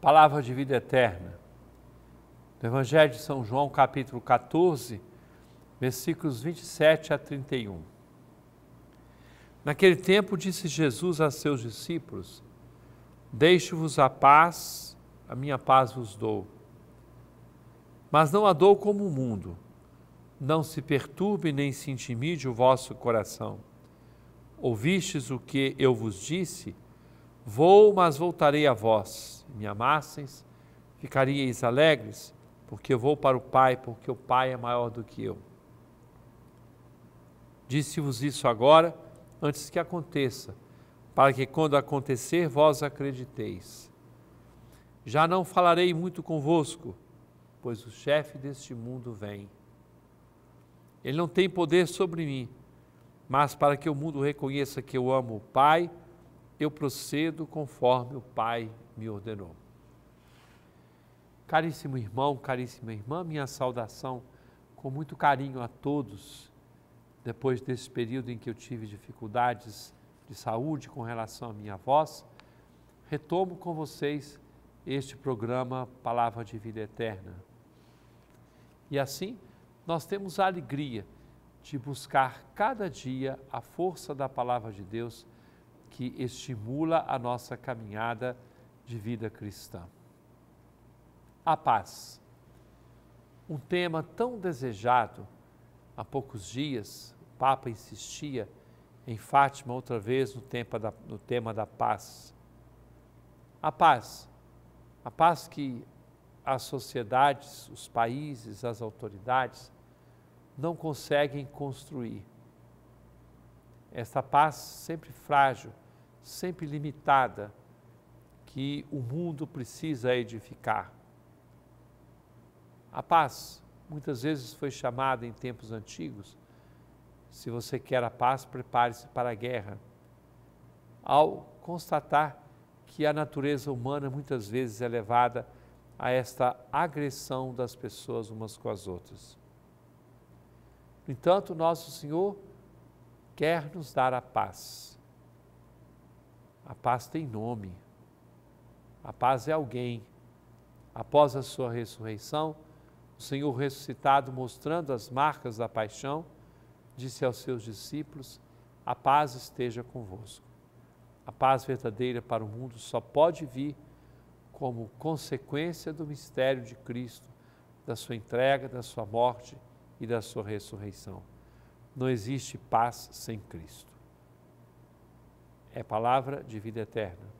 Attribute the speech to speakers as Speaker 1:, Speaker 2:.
Speaker 1: palavra de vida eterna. Do Evangelho de São João, capítulo 14, versículos 27 a 31. Naquele tempo disse Jesus a seus discípulos: Deixo-vos a paz, a minha paz vos dou. Mas não a dou como o mundo. Não se perturbe nem se intimide o vosso coração. Ouvistes o que eu vos disse? Vou, mas voltarei a vós me amasseis, ficaríeis alegres, porque eu vou para o Pai, porque o Pai é maior do que eu. Disse-vos isso agora, antes que aconteça, para que quando acontecer vós acrediteis. Já não falarei muito convosco, pois o chefe deste mundo vem. Ele não tem poder sobre mim, mas para que o mundo reconheça que eu amo o Pai, eu procedo conforme o Pai me ordenou. Caríssimo irmão, caríssima irmã, minha saudação com muito carinho a todos, depois desse período em que eu tive dificuldades de saúde com relação à minha voz, retomo com vocês este programa Palavra de Vida Eterna. E assim, nós temos a alegria de buscar cada dia a força da palavra de Deus que estimula a nossa caminhada de vida cristã. A paz. Um tema tão desejado. Há poucos dias, o Papa insistia em Fátima outra vez no, da, no tema da paz. A paz. A paz que as sociedades, os países, as autoridades não conseguem construir essa paz sempre frágil, sempre limitada, que o mundo precisa edificar. A paz muitas vezes foi chamada em tempos antigos. Se você quer a paz, prepare-se para a guerra. Ao constatar que a natureza humana muitas vezes é levada a esta agressão das pessoas umas com as outras. No entanto, nosso Senhor quer nos dar a paz. A paz tem nome. A paz é alguém. Após a sua ressurreição, o Senhor ressuscitado, mostrando as marcas da paixão, disse aos seus discípulos: A paz esteja convosco. A paz verdadeira para o mundo só pode vir como consequência do mistério de Cristo, da sua entrega, da sua morte e da sua ressurreição. Não existe paz sem Cristo. É palavra de vida eterna.